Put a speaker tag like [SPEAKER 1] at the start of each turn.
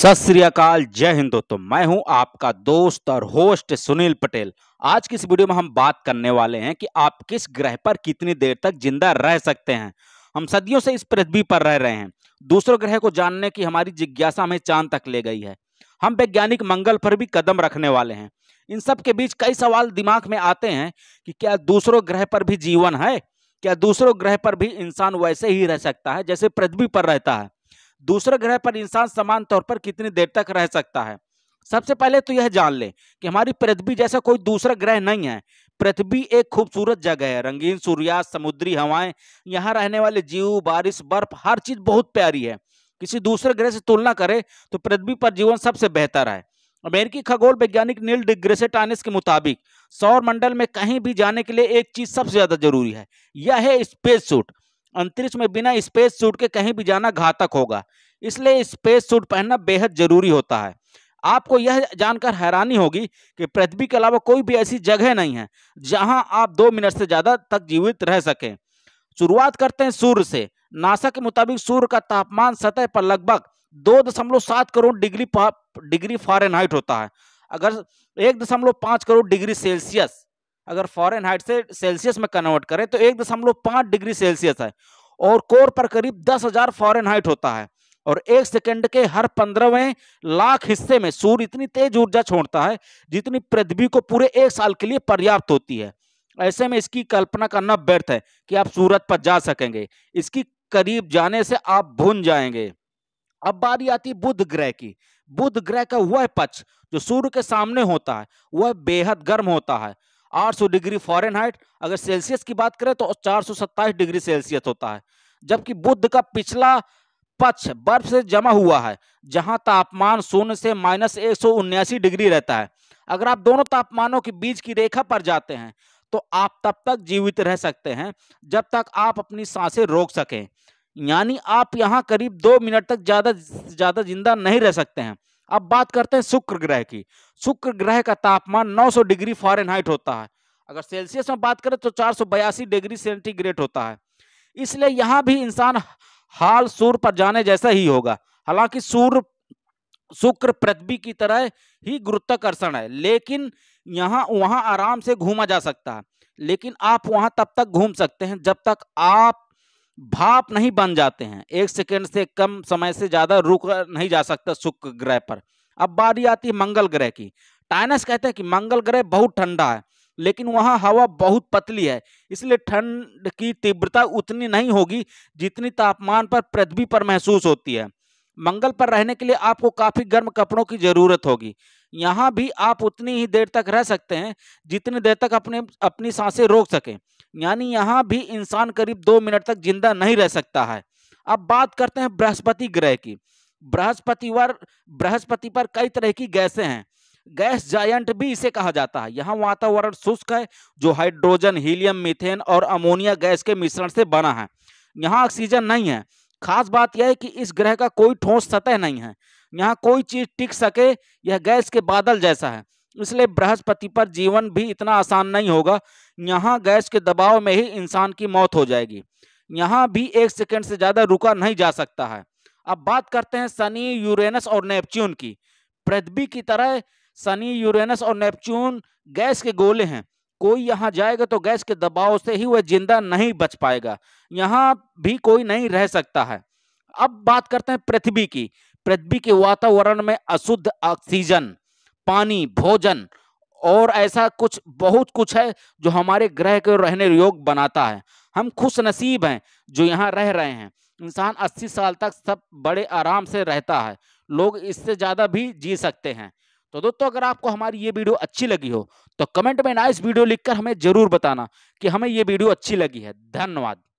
[SPEAKER 1] सत श्री अकाल जय हिंद दोस्तों मैं हूं आपका दोस्त और होस्ट सुनील पटेल आज की इस वीडियो में हम बात करने वाले हैं कि आप किस ग्रह पर कितनी देर तक जिंदा रह सकते हैं हम सदियों से इस पृथ्वी पर रह रहे हैं दूसरों ग्रह को जानने की हमारी जिज्ञासा हमें चांद तक ले गई है हम वैज्ञानिक मंगल पर भी कदम रखने वाले हैं इन सब के बीच कई सवाल दिमाग में आते हैं कि क्या दूसरों ग्रह पर भी जीवन है क्या दूसरों ग्रह पर भी इंसान वैसे ही रह सकता है जैसे पृथ्वी पर रहता है दूसरे ग्रह पर इंसान समान तौर पर कितनी देर तक रह सकता है सबसे पहले तो यह जान ले कि हमारी पृथ्वी जैसा कोई दूसरा ग्रह नहीं है पृथ्वी एक खूबसूरत जगह है रंगीन सूर्यास्त समुद्री हवाएं यहाँ रहने वाले जीव बारिश बर्फ हर चीज बहुत प्यारी है किसी दूसरे ग्रह से तुलना करें तो पृथ्वी पर जीवन सबसे बेहतर है अमेरिकी खगोल वैज्ञानिक नील डिग्रेसेटानिस के मुताबिक सौर मंडल में कहीं भी जाने के लिए एक चीज सबसे ज्यादा जरूरी है यह है स्पेस सूट अंतरिक्ष में बिना स्पेस सूट के कहीं भी जाना घातक होगा इसलिए स्पेस सूट पहनना बेहद जरूरी होता है आपको यह जानकर हैरानी होगी कि पृथ्वी के अलावा कोई भी ऐसी जगह नहीं है जहां आप दो मिनट से ज़्यादा तक जीवित रह सकें शुरुआत करते हैं सूर्य से नासा के मुताबिक सूर्य का तापमान सतह पर लगभग दो दशमलव सात करोड़ डिग्री डिग्री फारेनहाइट होता है अगर एक दशमलव पाँच करोड़ डिग्री सेल्सियस अगर फॉरन हाइट से सेल्सियस में कन्वर्ट करें तो एक दशमलव पाँच डिग्री सेल्सियस है और कोर पर करीब दस हजार फॉरन हाइट होता है और एक सेकंड के हर पंद्रहवें लाख हिस्से में सूर्य इतनी तेज ऊर्जा छोड़ता है जितनी पृथ्वी को पूरे एक साल के लिए पर्याप्त होती है ऐसे में इसकी कल्पना करना व्यर्थ है कि आप सूरज पर जा सकेंगे इसकी करीब जाने से आप भुन जाएंगे अब बारी आती बुध ग्रह की बुध ग्रह का वह पक्ष जो सूर्य के सामने होता है वह बेहद गर्म होता है 800 डिग्री फॉरेनहाइट अगर सेल्सियस की बात करें तो चार डिग्री सेल्सियस होता है जबकि बुद्ध का पिछला पक्ष बर्फ से जमा हुआ है जहां तापमान शून्य से माइनस एक डिग्री रहता है अगर आप दोनों तापमानों के बीच की रेखा पर जाते हैं तो आप तब तक जीवित रह सकते हैं जब तक आप अपनी सांसें रोक सकें यानी आप यहाँ करीब दो मिनट तक ज़्यादा ज़्यादा जिंदा नहीं रह सकते हैं अब बात करते हैं शुक्र ग्रह की शुक्र ग्रह का तापमान 900 डिग्री फॉरेनहाइट होता है अगर सेल्सियस में बात करें तो चार डिग्री सेंटीग्रेड होता है इसलिए यहाँ भी इंसान हाल सूर्य पर जाने जैसा ही होगा हालांकि सूर्य शुक्र पृथ्वी की तरह ही गुरुत्वाकर्षण है लेकिन यहाँ वहाँ आराम से घूमा जा सकता है लेकिन आप वहाँ तब तक घूम सकते हैं जब तक आप भाप नहीं बन जाते हैं एक सेकेंड से कम समय से ज़्यादा रुक नहीं जा सकता शुक्र ग्रह पर अब बारी आती है मंगल ग्रह की टाइनस कहते हैं कि मंगल ग्रह बहुत ठंडा है लेकिन वहाँ हवा बहुत पतली है इसलिए ठंड की तीव्रता उतनी नहीं होगी जितनी तापमान पर पृथ्वी पर महसूस होती है मंगल पर रहने के लिए आपको काफ़ी गर्म कपड़ों की ज़रूरत होगी यहाँ भी आप उतनी ही देर तक रह सकते हैं जितनी देर तक अपने अपनी सांसें रोक सकें यानी यहाँ भी इंसान करीब दो मिनट तक जिंदा नहीं रह सकता है अब बात करते हैं बृहस्पति ग्रह की बृहस्पतिवार बृहस्पति पर कई तरह की गैसें हैं गैस जायंट भी इसे कहा जाता है यहाँ वातावरण शुष्क है जो हाइड्रोजन हीलियम मीथेन और अमोनिया गैस के मिश्रण से बना है यहाँ ऑक्सीजन नहीं है खास बात यह है कि इस ग्रह का कोई ठोस सतह नहीं है यहाँ कोई चीज टिक सके यह गैस के बादल जैसा है इसलिए बृहस्पति पर जीवन भी इतना आसान नहीं होगा यहाँ गैस के दबाव में ही इंसान की मौत हो जाएगी यहाँ भी एक सेकेंड से ज़्यादा रुका नहीं जा सकता है अब बात करते हैं शनि यूरेनस और नेपच्यून की पृथ्वी की तरह शनि यूरेनस और नेपच्यून गैस के गोले हैं कोई यहाँ जाएगा तो गैस के दबाव से ही वह जिंदा नहीं बच पाएगा यहाँ भी कोई नहीं रह सकता है अब बात करते हैं पृथ्वी की पृथ्वी के वातावरण में अशुद्ध ऑक्सीजन पानी भोजन और ऐसा कुछ बहुत कुछ है जो हमारे ग्रह के रहने योग बनाता है हम खुश नसीब हैं जो यहाँ रह रहे हैं इंसान 80 साल तक सब बड़े आराम से रहता है लोग इससे ज़्यादा भी जी सकते हैं तो दोस्तों अगर आपको हमारी ये वीडियो अच्छी लगी हो तो कमेंट में ना इस वीडियो लिखकर हमें जरूर बताना कि हमें ये वीडियो अच्छी लगी है धन्यवाद